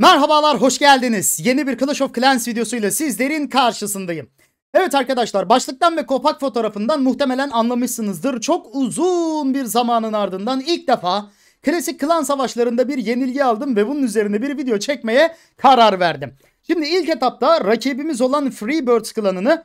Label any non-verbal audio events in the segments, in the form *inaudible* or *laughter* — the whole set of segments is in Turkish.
Merhabalar, hoş geldiniz. Yeni bir Clash of Clans videosuyla sizlerin karşısındayım. Evet arkadaşlar, başlıktan ve kopak fotoğrafından muhtemelen anlamışsınızdır. Çok uzun bir zamanın ardından ilk defa klasik klan savaşlarında bir yenilgi aldım ve bunun üzerine bir video çekmeye karar verdim. Şimdi ilk etapta rakibimiz olan Freebirds klanını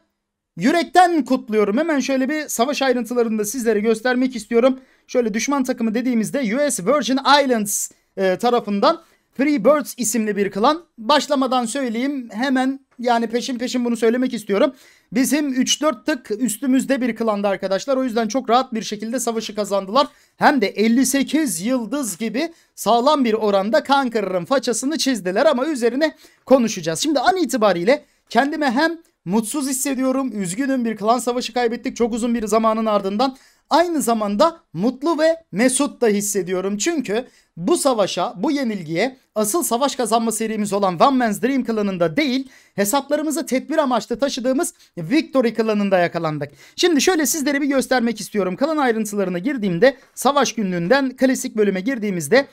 yürekten kutluyorum. Hemen şöyle bir savaş ayrıntılarını da sizlere göstermek istiyorum. Şöyle düşman takımı dediğimizde US Virgin Islands e, tarafından Free Birds isimli bir klan. Başlamadan söyleyeyim hemen yani peşin peşin bunu söylemek istiyorum. Bizim 3-4 tık üstümüzde bir klandı arkadaşlar. O yüzden çok rahat bir şekilde savaşı kazandılar. Hem de 58 yıldız gibi sağlam bir oranda Conqueror'ın façasını çizdiler ama üzerine konuşacağız. Şimdi an itibariyle kendime hem mutsuz hissediyorum. Üzgünüm bir klan savaşı kaybettik çok uzun bir zamanın ardından aynı zamanda mutlu ve mesut da hissediyorum. Çünkü bu savaşa, bu yenilgiye asıl savaş kazanma serimiz olan One Man's Dream klanında değil, hesaplarımızı tedbir amaçlı taşıdığımız Victory klanında yakalandık. Şimdi şöyle sizlere bir göstermek istiyorum. Klan ayrıntılarına girdiğimde, savaş günlüğünden klasik bölüme girdiğimizde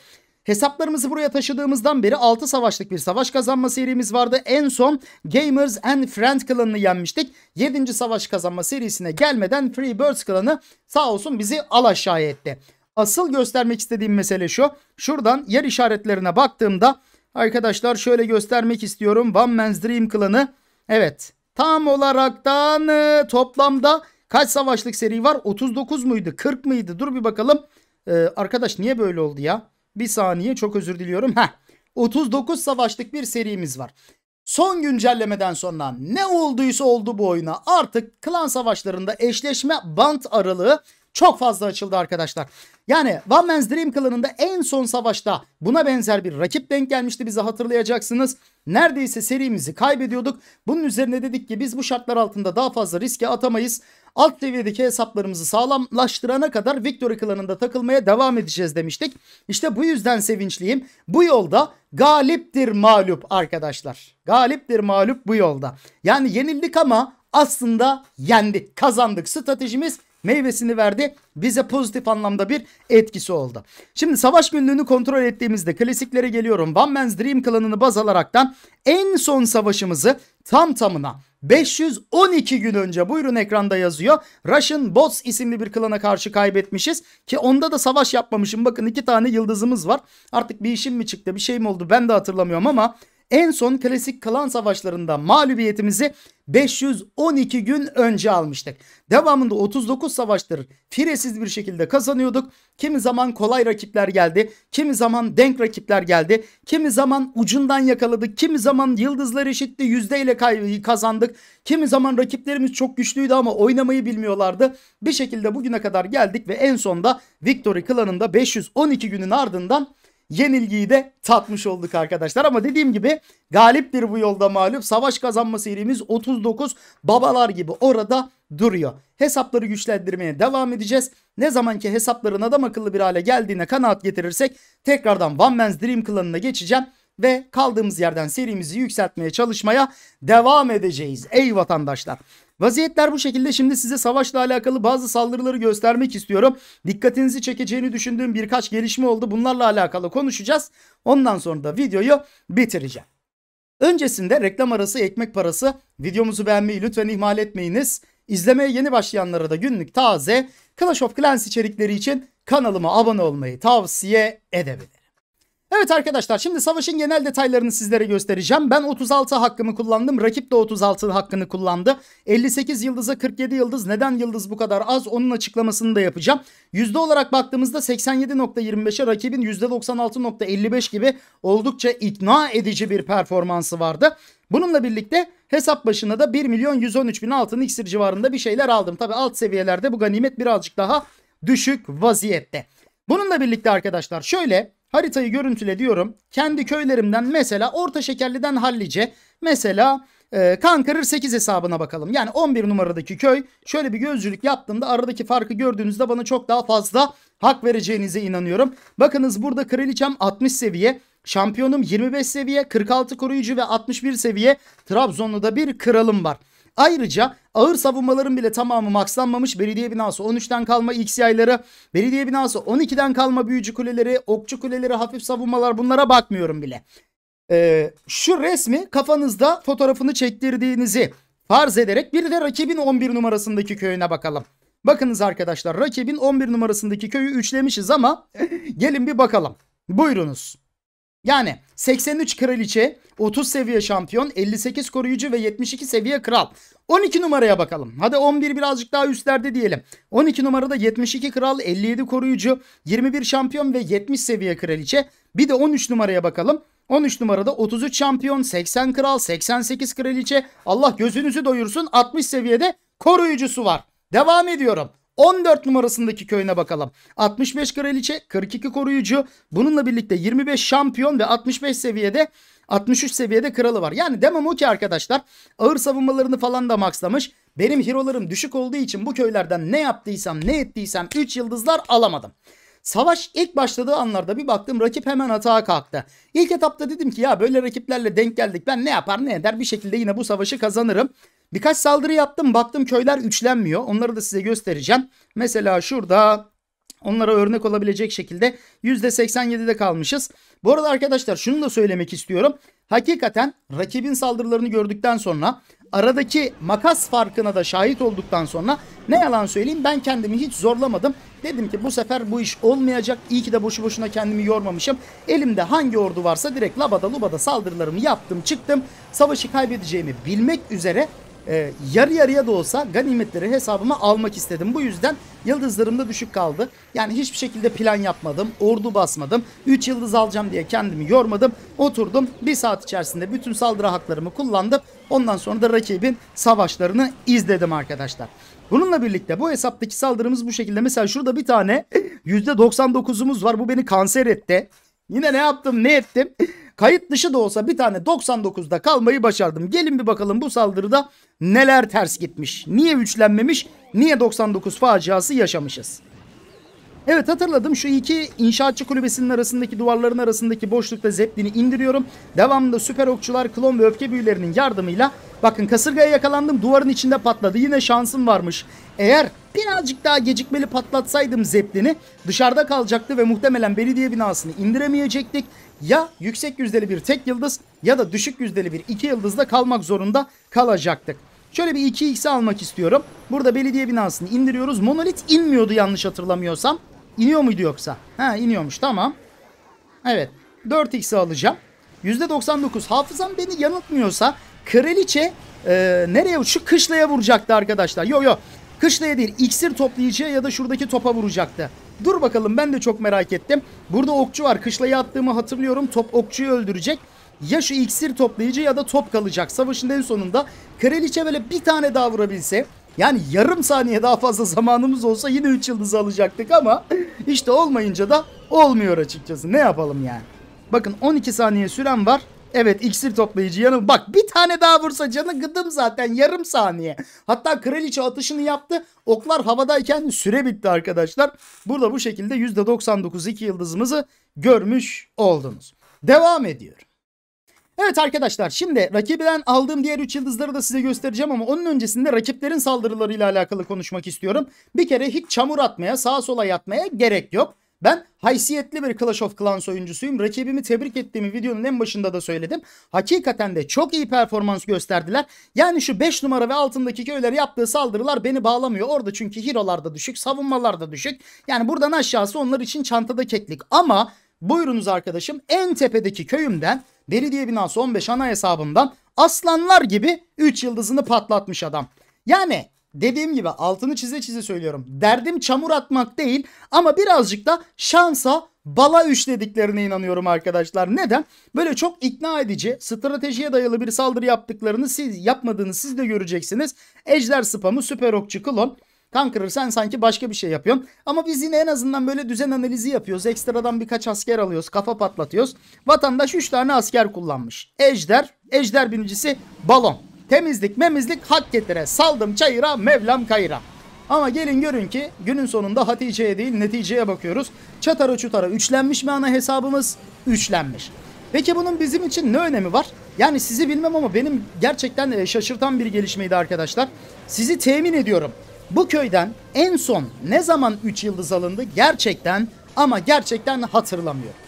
Hesaplarımızı buraya taşıdığımızdan beri 6 savaşlık bir savaş kazanma serimiz vardı. En son Gamers and Friend klanını yenmiştik. 7. savaş kazanma serisine gelmeden Free Birds klanı sağ olsun bizi al aşağı etti. Asıl göstermek istediğim mesele şu. Şuradan yer işaretlerine baktığımda arkadaşlar şöyle göstermek istiyorum. One Man's Dream klanı. Evet tam olaraktan e, toplamda kaç savaşlık seri var? 39 muydu? 40 mıydı? Dur bir bakalım. Ee, arkadaş niye böyle oldu ya? Bir saniye çok özür diliyorum. Heh, 39 savaşlık bir serimiz var. Son güncellemeden sonra ne olduysa oldu bu oyuna. Artık klan savaşlarında eşleşme bant aralığı çok fazla açıldı arkadaşlar. Yani One Man's Dream klanında en son savaşta buna benzer bir rakip denk gelmişti bizi hatırlayacaksınız. Neredeyse serimizi kaybediyorduk. Bunun üzerine dedik ki biz bu şartlar altında daha fazla riske atamayız alt seviyedeki hesaplarımızı sağlamlaştırana kadar Victory klanında takılmaya devam edeceğiz demiştik. İşte bu yüzden sevinçliyim. Bu yolda galiptir mağlup arkadaşlar. Galiptir mağlup bu yolda. Yani yenildik ama aslında yendik. Kazandık. Stratejimiz meyvesini verdi. Bize pozitif anlamda bir etkisi oldu. Şimdi savaş günlüğünü kontrol ettiğimizde klasiklere geliyorum. One Man's Dream klanını baz alaraktan en son savaşımızı tam tamına 512 gün önce buyurun ekranda yazıyor. Russian Bots isimli bir klana karşı kaybetmişiz. Ki onda da savaş yapmamışım. Bakın iki tane yıldızımız var. Artık bir işim mi çıktı bir şey mi oldu ben de hatırlamıyorum ama en son klasik klan savaşlarında mağlubiyetimizi 512 gün önce almıştık. Devamında 39 savaştır firesiz bir şekilde kazanıyorduk. Kimi zaman kolay rakipler geldi, kimi zaman denk rakipler geldi, kimi zaman ucundan yakaladık, kimi zaman yıldızlar eşitti yüzdeyle kazandık. Kimi zaman rakiplerimiz çok güçlüydü ama oynamayı bilmiyorlardı. Bir şekilde bugüne kadar geldik ve en sonda Victory klanında 512 günün ardından yenilgiyi de tatmış olduk arkadaşlar. Ama dediğim gibi galiptir bu yolda mağlup. Savaş kazanma serimiz 39 babalar gibi orada duruyor. Hesapları güçlendirmeye devam edeceğiz. Ne zamanki hesapların adam akıllı bir hale geldiğine kanaat getirirsek tekrardan One Man's Dream klanına geçeceğim ve kaldığımız yerden serimizi yükseltmeye çalışmaya devam edeceğiz ey vatandaşlar. Vaziyetler bu şekilde. Şimdi size savaşla alakalı bazı saldırıları göstermek istiyorum. Dikkatinizi çekeceğini düşündüğüm birkaç gelişme oldu. Bunlarla alakalı konuşacağız. Ondan sonra da videoyu bitireceğim. Öncesinde reklam arası ekmek parası videomuzu beğenmeyi lütfen ihmal etmeyiniz. İzlemeye yeni başlayanlara da günlük taze Clash of Clans içerikleri için kanalıma abone olmayı tavsiye edebilirim. Evet arkadaşlar şimdi savaşın genel detaylarını sizlere göstereceğim. Ben 36 hakkımı kullandım. Rakip de 36 hakkını kullandı. 58 yıldıza 47 yıldız. Neden yıldız bu kadar az? Onun açıklamasını da yapacağım. Yüzde olarak baktığımızda 87.25'e rakibin %96.55 gibi oldukça ikna edici bir performansı vardı. Bununla birlikte hesap başına da 1 milyon 113 bin altın iksir civarında bir şeyler aldım. Tabi alt seviyelerde bu ganimet birazcık daha düşük vaziyette. Bununla birlikte arkadaşlar şöyle Haritayı görüntüle diyorum. Kendi köylerimden mesela Orta Şekerli'den Hallice. Mesela e, Kankırır 8 hesabına bakalım. Yani 11 numaradaki köy şöyle bir gözcülük yaptığımda aradaki farkı gördüğünüzde bana çok daha fazla hak vereceğinize inanıyorum. Bakınız burada kraliçem 60 seviye. Şampiyonum 25 seviye, 46 koruyucu ve 61 seviye Trabzonlu da bir kralım var. Ayrıca ağır savunmaların bile tamamı maxlanmamış. Belediye binası 13'ten kalma X yayları, belediye binası 12'den kalma büyücü kuleleri, okçu kuleleri, hafif savunmalar bunlara bakmıyorum bile. Ee, şu resmi kafanızda fotoğrafını çektirdiğinizi farz ederek bir de rakibin 11 numarasındaki köyüne bakalım. Bakınız arkadaşlar rakibin 11 numarasındaki köyü üçlemişiz ama *laughs* gelin bir bakalım. Buyurunuz. Yani 83 kraliçe, 30 seviye şampiyon, 58 koruyucu ve 72 seviye kral. 12 numaraya bakalım. Hadi 11 birazcık daha üstlerde diyelim. 12 numarada 72 kral, 57 koruyucu, 21 şampiyon ve 70 seviye kraliçe. Bir de 13 numaraya bakalım. 13 numarada 33 şampiyon, 80 kral, 88 kraliçe. Allah gözünüzü doyursun 60 seviyede koruyucusu var. Devam ediyorum. 14 numarasındaki köyüne bakalım. 65 kraliçe, 42 koruyucu. Bununla birlikte 25 şampiyon ve 65 seviyede 63 seviyede kralı var. Yani demem o ki arkadaşlar ağır savunmalarını falan da maxlamış. Benim hero'larım düşük olduğu için bu köylerden ne yaptıysam ne ettiysem 3 yıldızlar alamadım. Savaş ilk başladığı anlarda bir baktım rakip hemen atağa kalktı. İlk etapta dedim ki ya böyle rakiplerle denk geldik ben ne yapar ne eder bir şekilde yine bu savaşı kazanırım. Birkaç saldırı yaptım. Baktım köyler üçlenmiyor. Onları da size göstereceğim. Mesela şurada onlara örnek olabilecek şekilde %87'de kalmışız. Bu arada arkadaşlar şunu da söylemek istiyorum. Hakikaten rakibin saldırılarını gördükten sonra aradaki makas farkına da şahit olduktan sonra ne yalan söyleyeyim ben kendimi hiç zorlamadım. Dedim ki bu sefer bu iş olmayacak. İyi ki de boşu boşuna kendimi yormamışım. Elimde hangi ordu varsa direkt labada lubada saldırılarımı yaptım çıktım. Savaşı kaybedeceğimi bilmek üzere e, yarı yarıya da olsa ganimetleri hesabıma almak istedim. Bu yüzden yıldızlarım da düşük kaldı. Yani hiçbir şekilde plan yapmadım. Ordu basmadım. 3 yıldız alacağım diye kendimi yormadım. Oturdum. bir saat içerisinde bütün saldırı haklarımı kullandım. Ondan sonra da rakibin savaşlarını izledim arkadaşlar. Bununla birlikte bu hesaptaki saldırımız bu şekilde. Mesela şurada bir tane %99'umuz var. Bu beni kanser etti. Yine ne yaptım ne ettim? Kayıt dışı da olsa bir tane 99'da kalmayı başardım. Gelin bir bakalım bu saldırıda neler ters gitmiş. Niye üçlenmemiş? Niye 99 faciası yaşamışız? Evet hatırladım şu iki inşaatçı kulübesinin arasındaki duvarların arasındaki boşlukta zeplini indiriyorum. Devamında süper okçular klon ve öfke büyülerinin yardımıyla bakın kasırgaya yakalandım duvarın içinde patladı. Yine şansım varmış. Eğer Birazcık daha gecikmeli patlatsaydım Zeppelin'i dışarıda kalacaktı ve muhtemelen belediye binasını indiremeyecektik. Ya yüksek yüzdeli bir tek yıldız ya da düşük yüzdeli bir iki yıldızda kalmak zorunda kalacaktık. Şöyle bir 2x'i almak istiyorum. Burada belediye binasını indiriyoruz. Monolit inmiyordu yanlış hatırlamıyorsam. İniyor muydu yoksa? Ha iniyormuş tamam. Evet 4x'i alacağım. %99 hafızam beni yanıltmıyorsa kraliçe e, nereye şu kışlaya vuracaktı arkadaşlar. Yo yo Kışlaya değil iksir toplayıcıya ya da şuradaki topa vuracaktı. Dur bakalım ben de çok merak ettim. Burada okçu var. Kışlaya attığımı hatırlıyorum. Top okçuyu öldürecek. Ya şu iksir toplayıcı ya da top kalacak. Savaşın en sonunda kraliçe böyle bir tane daha vurabilse. Yani yarım saniye daha fazla zamanımız olsa yine 3 yıldızı alacaktık ama işte olmayınca da olmuyor açıkçası. Ne yapalım yani? Bakın 12 saniye süren var. Evet iksir toplayıcı yanım. Bak bir tane daha vursa canı gıdım zaten yarım saniye. Hatta kraliçe atışını yaptı. Oklar havadayken süre bitti arkadaşlar. Burada bu şekilde %99 iki yıldızımızı görmüş oldunuz. Devam ediyor. Evet arkadaşlar şimdi rakibden aldığım diğer 3 yıldızları da size göstereceğim ama onun öncesinde rakiplerin saldırılarıyla alakalı konuşmak istiyorum. Bir kere hiç çamur atmaya sağa sola yatmaya gerek yok. Ben haysiyetli bir Clash of Clans oyuncusuyum. Rakibimi tebrik ettiğimi videonun en başında da söyledim. Hakikaten de çok iyi performans gösterdiler. Yani şu 5 numara ve altındaki köylere yaptığı saldırılar beni bağlamıyor. Orada çünkü hero'larda düşük, savunmalarda düşük. Yani buradan aşağısı onlar için çantada keklik. Ama buyurunuz arkadaşım en tepedeki köyümden belediye binası 15 ana hesabından aslanlar gibi 3 yıldızını patlatmış adam. Yani Dediğim gibi altını çize çize söylüyorum. Derdim çamur atmak değil ama birazcık da şansa bala üçlediklerine inanıyorum arkadaşlar. Neden? Böyle çok ikna edici, stratejiye dayalı bir saldırı yaptıklarını siz yapmadığını siz de göreceksiniz. Ejder spamı, süper okçu, klon. Kan kırır sen sanki başka bir şey yapıyorsun. Ama biz yine en azından böyle düzen analizi yapıyoruz. Ekstradan birkaç asker alıyoruz. Kafa patlatıyoruz. Vatandaş 3 tane asker kullanmış. Ejder, ejder binicisi balon. Temizlik memizlik hak getire. Saldım çayıra Mevlam kayıra. Ama gelin görün ki günün sonunda Hatice'ye değil neticeye bakıyoruz. Çatara çutara üçlenmiş mi ana hesabımız? Üçlenmiş. Peki bunun bizim için ne önemi var? Yani sizi bilmem ama benim gerçekten e, şaşırtan bir gelişmeydi arkadaşlar. Sizi temin ediyorum. Bu köyden en son ne zaman 3 yıldız alındı gerçekten ama gerçekten hatırlamıyorum.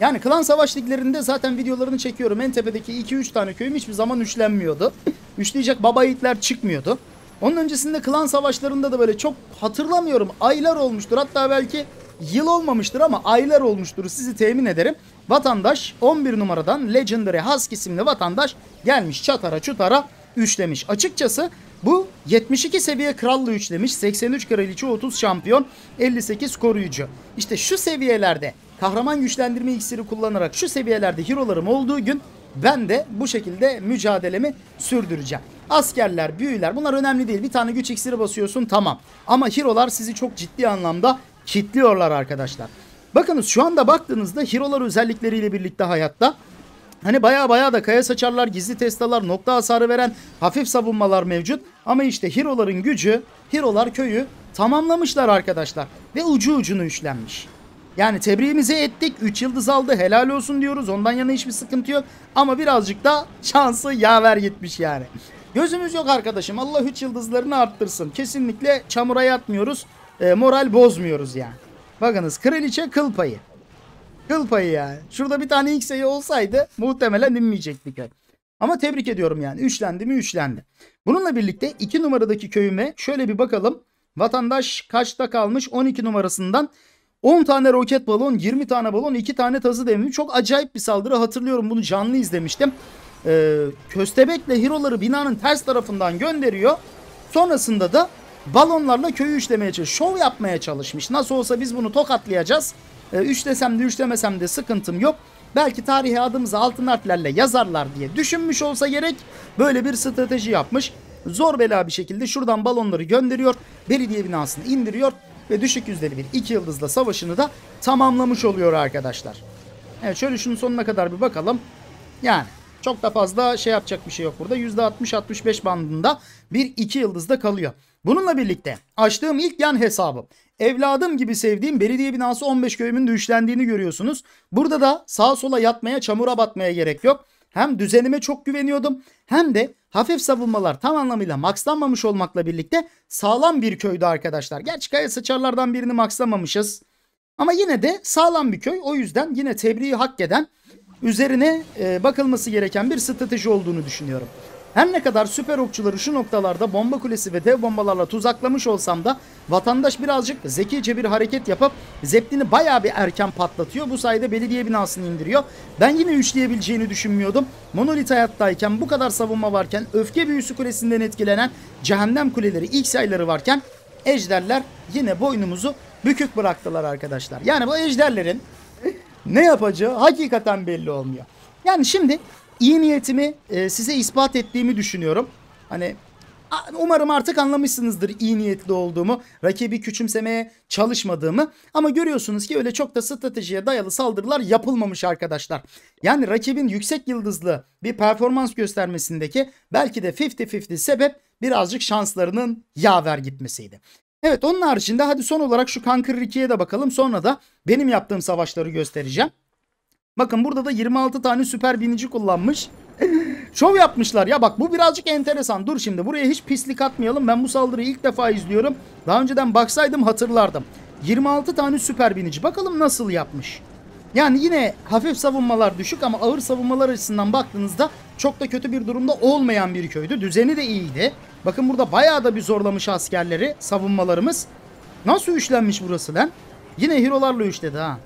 Yani klan Savaşlıklarında zaten videolarını çekiyorum. En tepedeki 2-3 tane köyüm hiçbir zaman üçlenmiyordu. *laughs* Üçleyecek baba yiğitler çıkmıyordu. Onun öncesinde klan savaşlarında da böyle çok hatırlamıyorum. Aylar olmuştur. Hatta belki yıl olmamıştır ama aylar olmuştur. Sizi temin ederim. Vatandaş 11 numaradan Legendary Husk isimli vatandaş gelmiş çatara çutara üçlemiş. Açıkçası bu 72 seviye krallı üçlemiş, 83 kraliçe, 30 şampiyon, 58 koruyucu. İşte şu seviyelerde kahraman güçlendirme iksiri kullanarak şu seviyelerde hero'larım olduğu gün ben de bu şekilde mücadelemi sürdüreceğim. Askerler, büyüler bunlar önemli değil. Bir tane güç iksiri basıyorsun tamam. Ama hero'lar sizi çok ciddi anlamda kitliyorlar arkadaşlar. Bakınız şu anda baktığınızda hero'lar özellikleriyle birlikte hayatta Hani baya baya da kaya saçarlar, gizli testalar, nokta hasarı veren hafif savunmalar mevcut. Ama işte Hiro'ların gücü, Hiro'lar köyü tamamlamışlar arkadaşlar. Ve ucu ucunu üçlenmiş. Yani tebriğimizi ettik. 3 yıldız aldı. Helal olsun diyoruz. Ondan yana hiçbir sıkıntı yok. Ama birazcık da şansı yaver gitmiş yani. Gözümüz yok arkadaşım. Allah 3 yıldızlarını arttırsın. Kesinlikle çamura yatmıyoruz. E, moral bozmuyoruz yani. Bakınız kraliçe kıl payı. Kıl payı yani. Şurada bir tane X'e olsaydı muhtemelen inmeyecekti köy. Ama tebrik ediyorum yani. Üçlendi mi üçlendi. Bununla birlikte 2 numaradaki köyüme şöyle bir bakalım. Vatandaş kaçta kalmış? 12 numarasından 10 tane roket balon, 20 tane balon, 2 tane tazı demin. Çok acayip bir saldırı. Hatırlıyorum bunu canlı izlemiştim. Ee, Köstebek'le Hiroları binanın ters tarafından gönderiyor. Sonrasında da balonlarla köyü işlemeye çalışıyor. Şov yapmaya çalışmış. Nasıl olsa biz bunu tokatlayacağız. 3 e, desem de 3 demesem de sıkıntım yok. Belki tarihe adımızı altın harflerle yazarlar diye düşünmüş olsa gerek böyle bir strateji yapmış. Zor bela bir şekilde şuradan balonları gönderiyor. Belediye binasını indiriyor ve düşük yüzdeli bir iki yıldızla savaşını da tamamlamış oluyor arkadaşlar. Evet şöyle şunun sonuna kadar bir bakalım. Yani çok da fazla şey yapacak bir şey yok burada. %60-65 bandında bir iki yıldızda kalıyor. Bununla birlikte açtığım ilk yan hesabı evladım gibi sevdiğim belediye binası 15 köyümün düşlendiğini görüyorsunuz. Burada da sağa sola yatmaya çamura batmaya gerek yok. Hem düzenime çok güveniyordum hem de hafif savunmalar tam anlamıyla maxlanmamış olmakla birlikte sağlam bir köydü arkadaşlar. Gerçi kaya sıçarlardan birini maxlamamışız. Ama yine de sağlam bir köy. O yüzden yine tebriği hak eden üzerine e, bakılması gereken bir strateji olduğunu düşünüyorum. Her ne kadar süper okçuları şu noktalarda bomba kulesi ve dev bombalarla tuzaklamış olsam da vatandaş birazcık zekice bir hareket yapıp zeplini baya bir erken patlatıyor. Bu sayede belediye binasını indiriyor. Ben yine üçleyebileceğini düşünmüyordum. Monolit hayattayken bu kadar savunma varken öfke büyüsü kulesinden etkilenen cehennem kuleleri ilk sayıları varken ejderler yine boynumuzu bükük bıraktılar arkadaşlar. Yani bu ejderlerin ne yapacağı hakikaten belli olmuyor. Yani şimdi iyi niyetimi e, size ispat ettiğimi düşünüyorum. Hani umarım artık anlamışsınızdır iyi niyetli olduğumu, rakibi küçümsemeye çalışmadığımı. Ama görüyorsunuz ki öyle çok da stratejiye dayalı saldırılar yapılmamış arkadaşlar. Yani rakibin yüksek yıldızlı bir performans göstermesindeki belki de 50-50 sebep birazcık şanslarının yaver gitmesiydi. Evet onun haricinde hadi son olarak şu Kankır 2'ye de bakalım sonra da benim yaptığım savaşları göstereceğim. Bakın burada da 26 tane süper binici kullanmış. *laughs* Şov yapmışlar ya bak bu birazcık enteresan. Dur şimdi buraya hiç pislik atmayalım. Ben bu saldırıyı ilk defa izliyorum. Daha önceden baksaydım hatırlardım. 26 tane süper binici. Bakalım nasıl yapmış. Yani yine hafif savunmalar düşük ama ağır savunmalar açısından baktığınızda çok da kötü bir durumda olmayan bir köydü. Düzeni de iyiydi. Bakın burada bayağı da bir zorlamış askerleri savunmalarımız. Nasıl üçlenmiş burası lan? Yine hero'larla üçledi ha.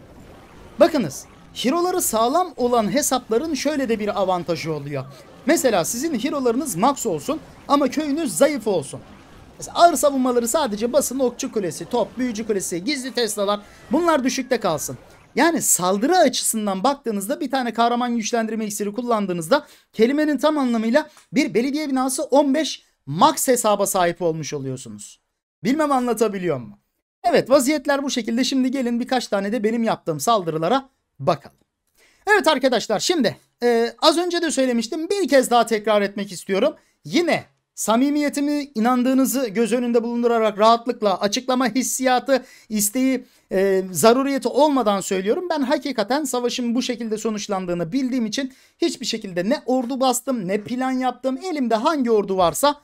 Bakınız Hero'ları sağlam olan hesapların şöyle de bir avantajı oluyor. Mesela sizin hero'larınız max olsun ama köyünüz zayıf olsun. Mesela ağır savunmaları sadece basın okçu kulesi, top, büyücü kulesi, gizli teslalar bunlar düşükte kalsın. Yani saldırı açısından baktığınızda bir tane kahraman güçlendirme iksiri kullandığınızda kelimenin tam anlamıyla bir belediye binası 15 max hesaba sahip olmuş oluyorsunuz. Bilmem anlatabiliyor mu? Evet vaziyetler bu şekilde. Şimdi gelin birkaç tane de benim yaptığım saldırılara bakalım. Evet arkadaşlar şimdi e, az önce de söylemiştim bir kez daha tekrar etmek istiyorum. Yine samimiyetimi inandığınızı göz önünde bulundurarak rahatlıkla açıklama hissiyatı isteği e, zaruriyeti olmadan söylüyorum. Ben hakikaten savaşın bu şekilde sonuçlandığını bildiğim için hiçbir şekilde ne ordu bastım ne plan yaptım elimde hangi ordu varsa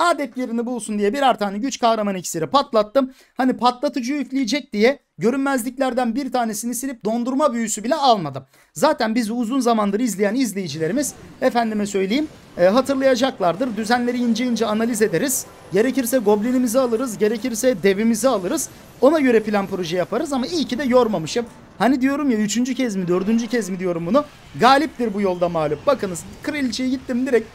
adet yerini bulsun diye birer tane güç kahraman iksiri patlattım. Hani patlatıcı yükleyecek diye görünmezliklerden bir tanesini silip dondurma büyüsü bile almadım. Zaten bizi uzun zamandır izleyen izleyicilerimiz efendime söyleyeyim e, hatırlayacaklardır. Düzenleri ince ince analiz ederiz. Gerekirse goblinimizi alırız, gerekirse devimizi alırız. Ona göre plan proje yaparız ama iyi ki de yormamışım. Hani diyorum ya üçüncü kez mi dördüncü kez mi diyorum bunu. Galiptir bu yolda mağlup. Bakınız kraliçeye gittim direkt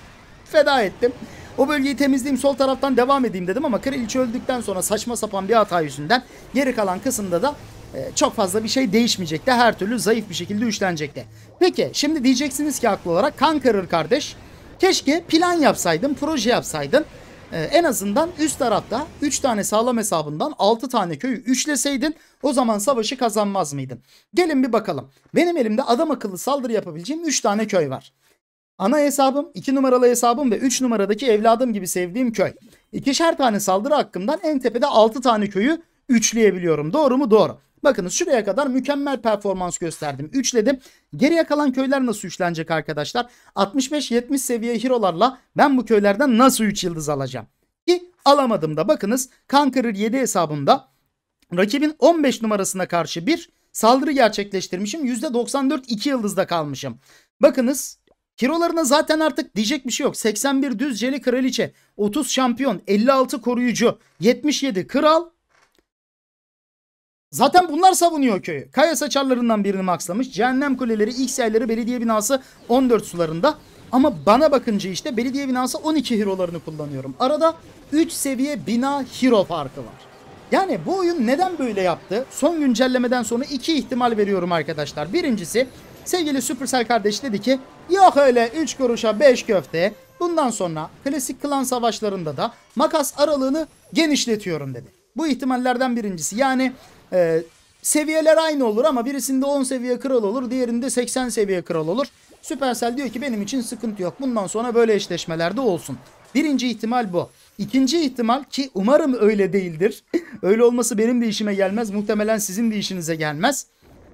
feda ettim. O bölgeyi temizleyeyim sol taraftan devam edeyim dedim ama Kraliç öldükten sonra saçma sapan bir hata yüzünden geri kalan kısımda da e, çok fazla bir şey değişmeyecekti. Her türlü zayıf bir şekilde üçlenecekti. Peki şimdi diyeceksiniz ki haklı olarak kan kırır kardeş. Keşke plan yapsaydın, proje yapsaydın. Ee, en azından üst tarafta 3 tane sağlam hesabından 6 tane köyü üçleseydin o zaman savaşı kazanmaz mıydın? Gelin bir bakalım. Benim elimde adam akıllı saldırı yapabileceğim 3 tane köy var. Ana hesabım, iki numaralı hesabım ve üç numaradaki evladım gibi sevdiğim köy. İkişer tane saldırı hakkımdan en tepede altı tane köyü üçleyebiliyorum. Doğru mu? Doğru. Bakınız şuraya kadar mükemmel performans gösterdim. Üçledim. Geriye kalan köyler nasıl üçlenecek arkadaşlar? 65-70 seviye hero'larla ben bu köylerden nasıl 3 yıldız alacağım? Ki alamadım da bakınız Conqueror 7 hesabında rakibin 15 numarasına karşı bir saldırı gerçekleştirmişim. %94 2 yıldızda kalmışım. Bakınız Kirolarına zaten artık diyecek bir şey yok. 81 düz jeli kraliçe, 30 şampiyon, 56 koruyucu, 77 kral. Zaten bunlar savunuyor köyü. Kaya saçarlarından birini makslamış. Cehennem kuleleri, XY'leri, belediye binası 14 sularında. Ama bana bakınca işte belediye binası 12 hirolarını kullanıyorum. Arada 3 seviye bina hero farkı var. Yani bu oyun neden böyle yaptı? Son güncellemeden sonra iki ihtimal veriyorum arkadaşlar. Birincisi sevgili Supercell kardeş dedi ki Yok öyle 3 kuruşa 5 köfte. Bundan sonra klasik klan savaşlarında da makas aralığını genişletiyorum dedi. Bu ihtimallerden birincisi. Yani e, seviyeler aynı olur ama birisinde 10 seviye kral olur. Diğerinde 80 seviye kral olur. Süpersel diyor ki benim için sıkıntı yok. Bundan sonra böyle eşleşmelerde olsun. Birinci ihtimal bu. İkinci ihtimal ki umarım öyle değildir. *laughs* öyle olması benim de işime gelmez. Muhtemelen sizin de işinize gelmez.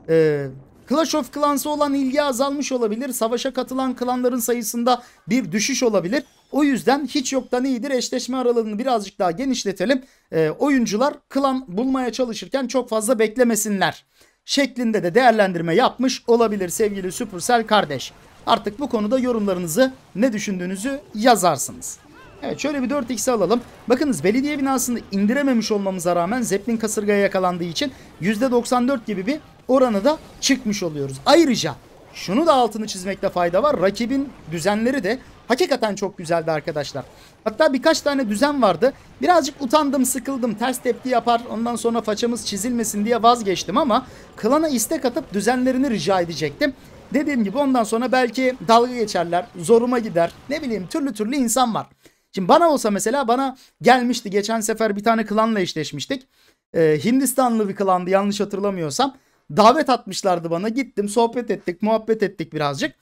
Ee, Clash of Clans'a olan ilgi azalmış olabilir. Savaşa katılan klanların sayısında bir düşüş olabilir. O yüzden hiç yoktan iyidir eşleşme aralığını birazcık daha genişletelim. E, oyuncular klan bulmaya çalışırken çok fazla beklemesinler şeklinde de değerlendirme yapmış olabilir sevgili Supercell kardeş. Artık bu konuda yorumlarınızı ne düşündüğünüzü yazarsınız. Evet şöyle bir 4x alalım. Bakınız belediye binasını indirememiş olmamıza rağmen Zeppelin kasırgaya yakalandığı için %94 gibi bir oranı da çıkmış oluyoruz. Ayrıca şunu da altını çizmekte fayda var. Rakibin düzenleri de hakikaten çok güzeldi arkadaşlar. Hatta birkaç tane düzen vardı. Birazcık utandım, sıkıldım, ters tepki yapar, ondan sonra façamız çizilmesin diye vazgeçtim ama klana istek atıp düzenlerini rica edecektim. Dediğim gibi ondan sonra belki dalga geçerler, zoruma gider, ne bileyim türlü türlü insan var. Şimdi bana olsa mesela bana gelmişti geçen sefer bir tane klanla eşleşmiştik. Ee, Hindistanlı bir klandı yanlış hatırlamıyorsam davet atmışlardı bana. Gittim sohbet ettik muhabbet ettik birazcık.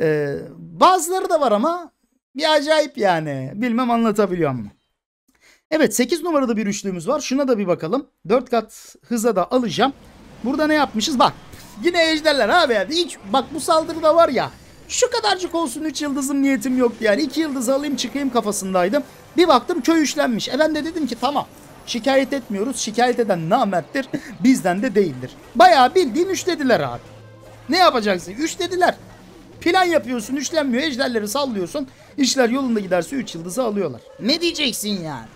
Ee, bazıları da var ama bir acayip yani. Bilmem anlatabiliyor mu? Evet 8 numarada bir üçlüğümüz var. Şuna da bir bakalım. 4 kat hıza da alacağım. Burada ne yapmışız? Bak yine ejderler abi. Yani. Hiç, bak bu saldırıda var ya. Şu kadarcık olsun 3 yıldızım niyetim yoktu yani. 2 yıldız alayım çıkayım kafasındaydım. Bir baktım köy üçlenmiş E ben de dedim ki tamam. Şikayet etmiyoruz. Şikayet eden namerttir. Bizden de değildir. Bayağı bildiğin üçlediler abi. Ne yapacaksın? Üçlediler. Plan yapıyorsun üçlenmiyor. Ejderleri sallıyorsun. İşler yolunda giderse üç yıldızı alıyorlar. Ne diyeceksin yani?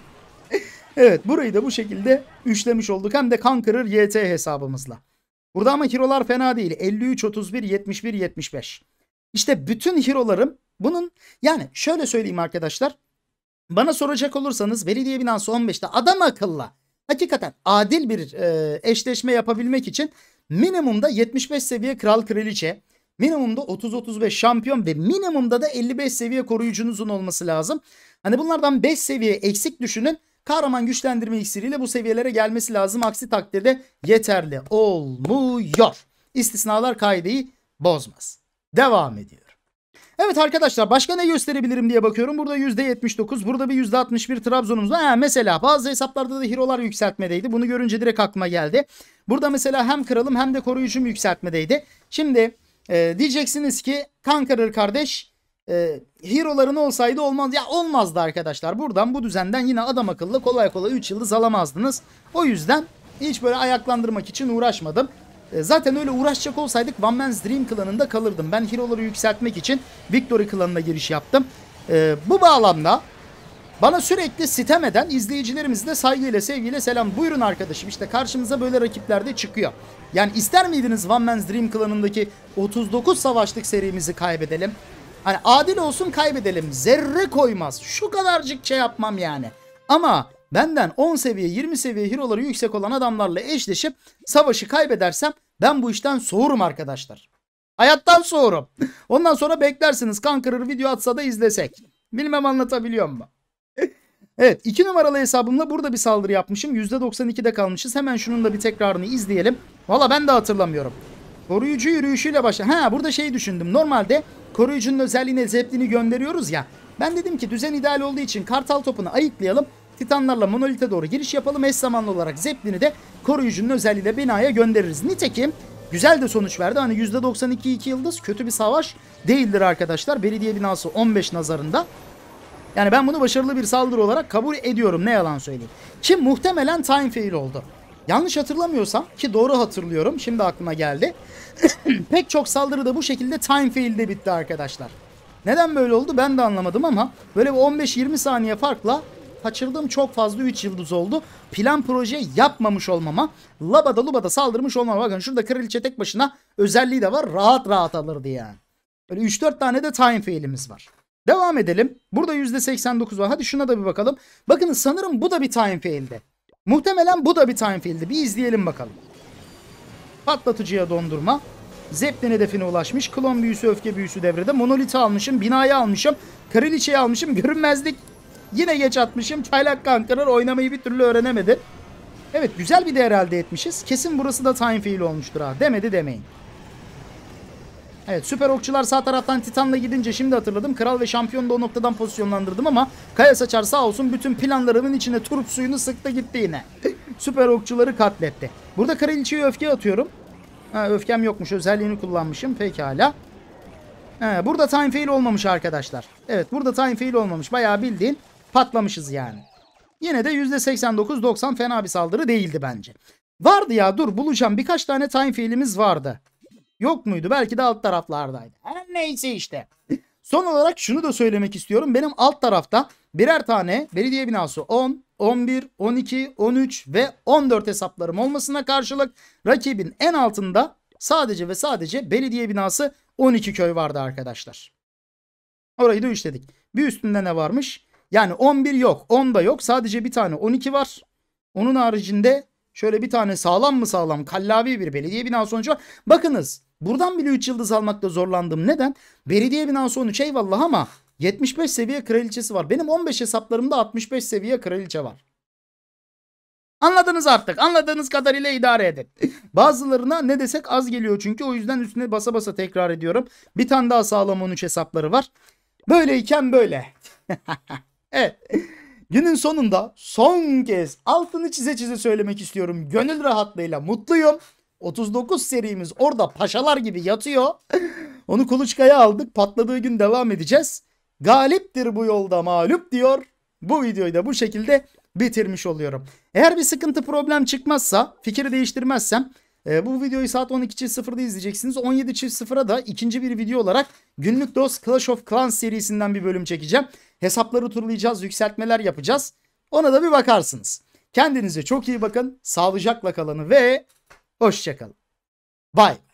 *laughs* evet burayı da bu şekilde üçlemiş olduk. Hem de kan YT hesabımızla. Burada ama hirolar fena değil. 53, 31, 71, 75. İşte bütün hirolarım bunun yani şöyle söyleyeyim arkadaşlar. Bana soracak olursanız belediye binası 15'te adam akılla hakikaten adil bir e, eşleşme yapabilmek için minimumda 75 seviye kral kraliçe, minimumda 30-35 şampiyon ve minimumda da 55 seviye koruyucunuzun olması lazım. Hani bunlardan 5 seviye eksik düşünün. Kahraman güçlendirme iksiriyle bu seviyelere gelmesi lazım. Aksi takdirde yeterli olmuyor. İstisnalar kaideyi bozmaz. Devam ediyor. Evet arkadaşlar başka ne gösterebilirim diye bakıyorum. Burada %79, burada bir %61 Trabzon'umuz var. Ha, mesela bazı hesaplarda da hirolar yükseltmedeydi. Bunu görünce direkt aklıma geldi. Burada mesela hem kralım hem de koruyucum yükseltmedeydi. Şimdi e, diyeceksiniz ki kan kardeş e, hero'ların olsaydı olmaz. Ya olmazdı arkadaşlar. Buradan bu düzenden yine adam akıllı kolay kolay 3 yıldız alamazdınız. O yüzden hiç böyle ayaklandırmak için uğraşmadım. E, zaten öyle uğraşacak olsaydık One Man's Dream klanında kalırdım. Ben hero'ları yükseltmek için Victory klanına giriş yaptım. E, bu bağlamda bana sürekli sitem eden izleyicilerimizi saygıyla sevgiyle selam. Buyurun arkadaşım işte karşımıza böyle rakipler de çıkıyor. Yani ister miydiniz One Man's Dream klanındaki 39 savaşlık serimizi kaybedelim? Hani adil olsun kaybedelim. Zerre koymaz. Şu kadarcık şey yapmam yani. Ama benden 10 seviye 20 seviye hero'ları yüksek olan adamlarla eşleşip savaşı kaybedersem ben bu işten soğurum arkadaşlar. Hayattan soğurum. Ondan sonra beklersiniz kan kırır video atsa da izlesek. Bilmem anlatabiliyor mu? *laughs* evet 2 numaralı hesabımla burada bir saldırı yapmışım. %92'de kalmışız. Hemen şunun da bir tekrarını izleyelim. Valla ben de hatırlamıyorum. Koruyucu yürüyüşüyle başla. Ha burada şey düşündüm. Normalde koruyucunun özelliğine zeplini gönderiyoruz ya. Ben dedim ki düzen ideal olduğu için kartal topunu ayıklayalım. Titanlarla monolite doğru giriş yapalım. Eş zamanlı olarak Zeppelin'i de koruyucunun özelliğiyle binaya göndeririz. Nitekim güzel de sonuç verdi. Hani %92 iki yıldız kötü bir savaş değildir arkadaşlar. Belediye binası 15 nazarında. Yani ben bunu başarılı bir saldırı olarak kabul ediyorum ne yalan söyleyeyim. Kim muhtemelen time fail oldu. Yanlış hatırlamıyorsam ki doğru hatırlıyorum şimdi aklıma geldi. *coughs* Pek çok saldırı da bu şekilde time fail'de bitti arkadaşlar. Neden böyle oldu ben de anlamadım ama böyle 15-20 saniye farkla kaçırdığım çok fazla 3 yıldız oldu. Plan proje yapmamış olmama. Labada lubada saldırmış olmama. Bakın şurada kraliçe tek başına özelliği de var. Rahat rahat alırdı yani. Böyle 3-4 tane de time fail'imiz var. Devam edelim. Burada %89 var. Hadi şuna da bir bakalım. Bakın sanırım bu da bir time fail'di. Muhtemelen bu da bir time fail'di. Bir izleyelim bakalım. Patlatıcıya dondurma. Zeppelin hedefine ulaşmış. Klon büyüsü, öfke büyüsü devrede. Monolit'i almışım, binayı almışım, kraliçeyi almışım, görünmezlik Yine geç atmışım. Çaylak kankalar oynamayı bir türlü öğrenemedi. Evet güzel bir değer elde etmişiz. Kesin burası da time fail olmuştur ha. Demedi demeyin. Evet süper okçular sağ taraftan Titan'la gidince şimdi hatırladım. Kral ve şampiyonu da o noktadan pozisyonlandırdım ama Kaya Saçar sağ olsun bütün planlarımın içine turp suyunu sıktı gitti yine. *laughs* süper okçuları katletti. Burada kraliçeye öfke atıyorum. Ha, öfkem yokmuş özelliğini kullanmışım pekala. Ha, burada time fail olmamış arkadaşlar. Evet burada time fail olmamış bayağı bildiğin patlamışız yani. Yine de %89-90 fena bir saldırı değildi bence. Vardı ya dur bulacağım birkaç tane time fiilimiz vardı. Yok muydu? Belki de alt taraflardaydı. Her neyse işte. Son olarak şunu da söylemek istiyorum. Benim alt tarafta birer tane belediye binası 10, 11, 12, 13 ve 14 hesaplarım olmasına karşılık rakibin en altında sadece ve sadece belediye binası 12 köy vardı arkadaşlar. Orayı da üçledik. Bir üstünde ne varmış? Yani 11 yok. 10 da yok. Sadece bir tane 12 var. Onun haricinde şöyle bir tane sağlam mı sağlam kallavi bir belediye binası sonucu var. Bakınız buradan bile 3 yıldız almakta zorlandım. Neden? Belediye binası 13 eyvallah ama 75 seviye kraliçesi var. Benim 15 hesaplarımda 65 seviye kraliçe var. Anladınız artık. Anladığınız kadarıyla idare edin. Bazılarına ne desek az geliyor çünkü o yüzden üstüne basa basa tekrar ediyorum. Bir tane daha sağlam 13 hesapları var. Böyleyken böyle. *laughs* Evet. Günün sonunda son kez altını çize çize söylemek istiyorum. Gönül rahatlığıyla mutluyum. 39 serimiz orada paşalar gibi yatıyor. Onu kuluçkaya aldık. Patladığı gün devam edeceğiz. Galiptir bu yolda mağlup diyor. Bu videoyu da bu şekilde bitirmiş oluyorum. Eğer bir sıkıntı problem çıkmazsa, fikri değiştirmezsem e, bu videoyu saat 12.00'da izleyeceksiniz. 17.00'a da ikinci bir video olarak günlük doz Clash of Clans serisinden bir bölüm çekeceğim. Hesapları turlayacağız, yükseltmeler yapacağız. Ona da bir bakarsınız. Kendinize çok iyi bakın. Sağlıcakla kalın ve hoşçakalın. Bye.